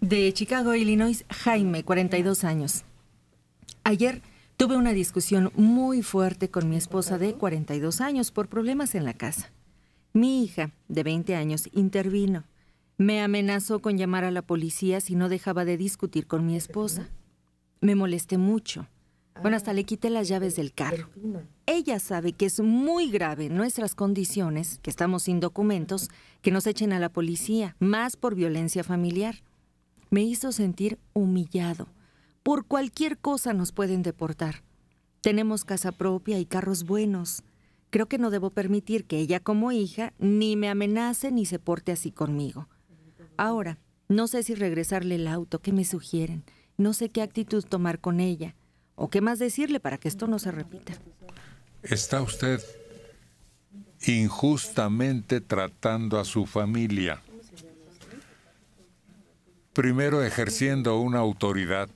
de Chicago, Illinois, Jaime, 42 años. Ayer tuve una discusión muy fuerte con mi esposa de 42 años por problemas en la casa. Mi hija, de 20 años, intervino. Me amenazó con llamar a la policía si no dejaba de discutir con mi esposa. Me molesté mucho. Bueno, hasta le quité las llaves del carro. Ella sabe que es muy grave nuestras condiciones, que estamos sin documentos, que nos echen a la policía, más por violencia familiar me hizo sentir humillado. Por cualquier cosa nos pueden deportar. Tenemos casa propia y carros buenos. Creo que no debo permitir que ella como hija ni me amenace ni se porte así conmigo. Ahora, no sé si regresarle el auto, ¿qué me sugieren? No sé qué actitud tomar con ella o qué más decirle para que esto no se repita. Está usted injustamente tratando a su familia primero ejerciendo una autoridad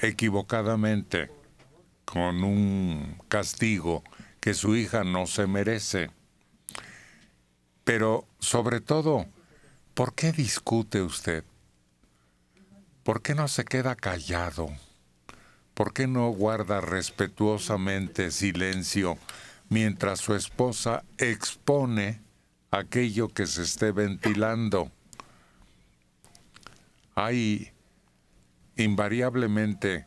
equivocadamente con un castigo que su hija no se merece. Pero sobre todo, ¿por qué discute usted? ¿Por qué no se queda callado? ¿Por qué no guarda respetuosamente silencio mientras su esposa expone aquello que se esté ventilando? hay invariablemente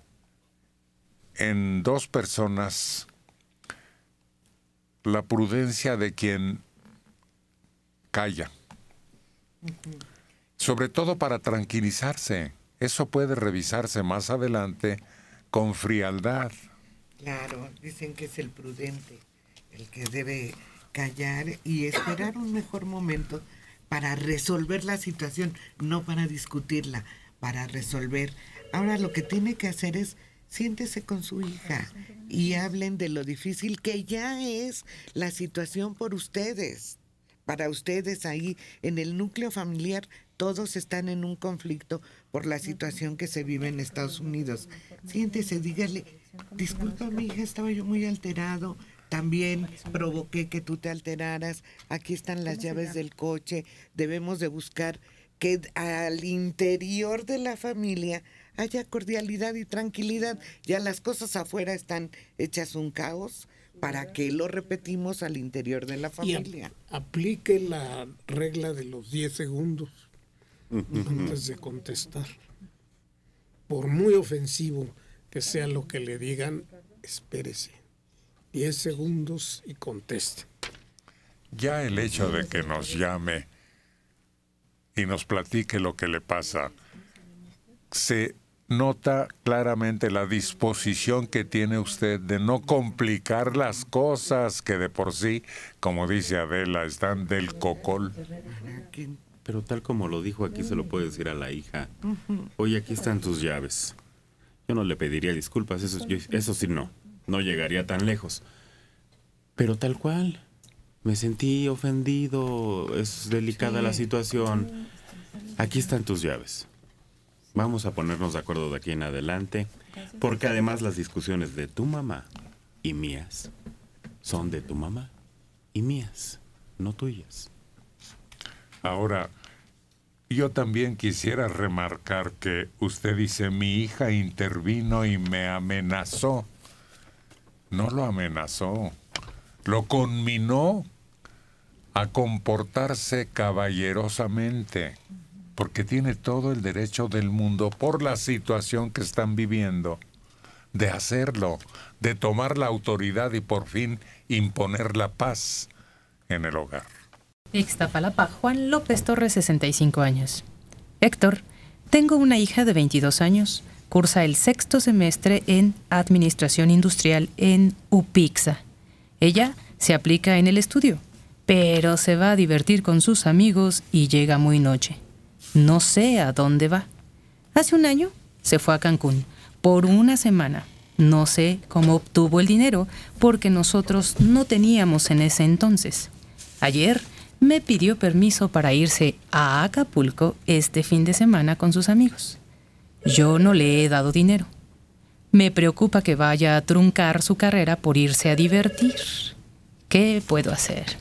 en dos personas la prudencia de quien calla. Sobre todo para tranquilizarse. Eso puede revisarse más adelante con frialdad. Claro, dicen que es el prudente el que debe callar y esperar un mejor momento para resolver la situación, no para discutirla, para resolver. Ahora lo que tiene que hacer es siéntese con su hija y hablen de lo difícil que ya es la situación por ustedes. Para ustedes ahí en el núcleo familiar todos están en un conflicto por la situación que se vive en Estados Unidos. Siéntese, dígale, disculpa mi hija, estaba yo muy alterado, también provoqué que tú te alteraras, aquí están las llaves del coche, debemos de buscar que al interior de la familia haya cordialidad y tranquilidad, ya las cosas afuera están hechas un caos, ¿para que lo repetimos al interior de la familia? aplique la regla de los 10 segundos antes de contestar. Por muy ofensivo que sea lo que le digan, espérese. 10 segundos y conteste. Ya el hecho de que nos llame y nos platique lo que le pasa, se nota claramente la disposición que tiene usted de no complicar las cosas que de por sí, como dice Adela, están del cocol. Pero tal como lo dijo aquí, se lo puede decir a la hija. Oye, aquí están tus llaves. Yo no le pediría disculpas, eso, eso sí no no llegaría tan lejos. Pero tal cual, me sentí ofendido, es delicada la situación. Aquí están tus llaves. Vamos a ponernos de acuerdo de aquí en adelante, porque además las discusiones de tu mamá y mías son de tu mamá y mías, no tuyas. Ahora, yo también quisiera remarcar que usted dice, mi hija intervino y me amenazó no lo amenazó, lo conminó a comportarse caballerosamente, porque tiene todo el derecho del mundo por la situación que están viviendo de hacerlo, de tomar la autoridad y por fin imponer la paz en el hogar. Ixtapalapa, Juan López Torres, 65 años. Héctor, tengo una hija de 22 años cursa el sexto semestre en Administración Industrial en UPIXA. Ella se aplica en el estudio, pero se va a divertir con sus amigos y llega muy noche. No sé a dónde va. Hace un año se fue a Cancún por una semana. No sé cómo obtuvo el dinero porque nosotros no teníamos en ese entonces. Ayer me pidió permiso para irse a Acapulco este fin de semana con sus amigos. Yo no le he dado dinero. Me preocupa que vaya a truncar su carrera por irse a divertir. ¿Qué puedo hacer?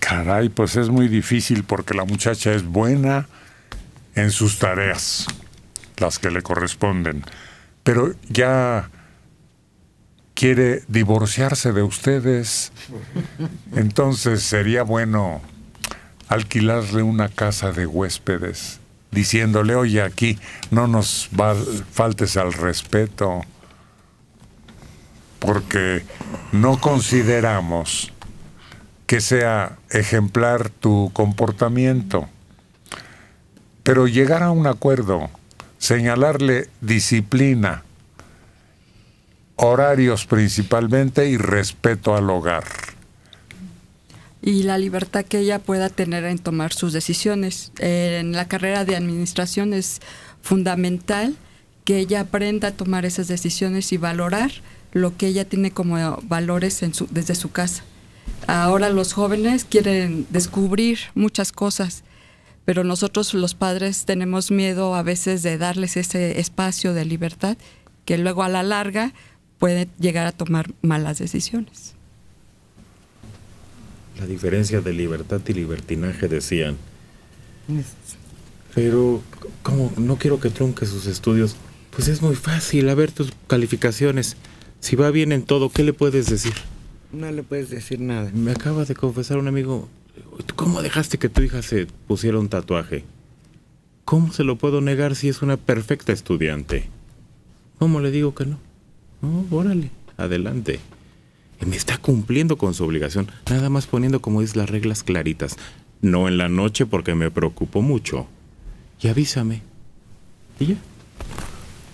Caray, pues es muy difícil porque la muchacha es buena en sus tareas, las que le corresponden. Pero ya quiere divorciarse de ustedes, entonces sería bueno alquilarle una casa de huéspedes diciéndole, oye, aquí no nos faltes al respeto, porque no consideramos que sea ejemplar tu comportamiento. Pero llegar a un acuerdo, señalarle disciplina, horarios principalmente y respeto al hogar y la libertad que ella pueda tener en tomar sus decisiones. Eh, en la carrera de administración es fundamental que ella aprenda a tomar esas decisiones y valorar lo que ella tiene como valores desde su casa. Ahora los jóvenes quieren descubrir muchas cosas, pero nosotros los padres tenemos miedo a veces de darles ese espacio de libertad que luego a la larga puede llegar a tomar malas decisiones la diferencia de libertad y libertinaje, decían. Pero, ¿cómo? No quiero que trunque sus estudios. Pues es muy fácil, a ver tus calificaciones. Si va bien en todo, ¿qué le puedes decir? No le puedes decir nada. Me acaba de confesar un amigo, ¿cómo dejaste que tu hija se pusiera un tatuaje? ¿Cómo se lo puedo negar si es una perfecta estudiante? ¿Cómo le digo que no? No, órale, adelante me está cumpliendo con su obligación, nada más poniendo como es las reglas claritas. No en la noche porque me preocupo mucho. Y avísame. Y ya.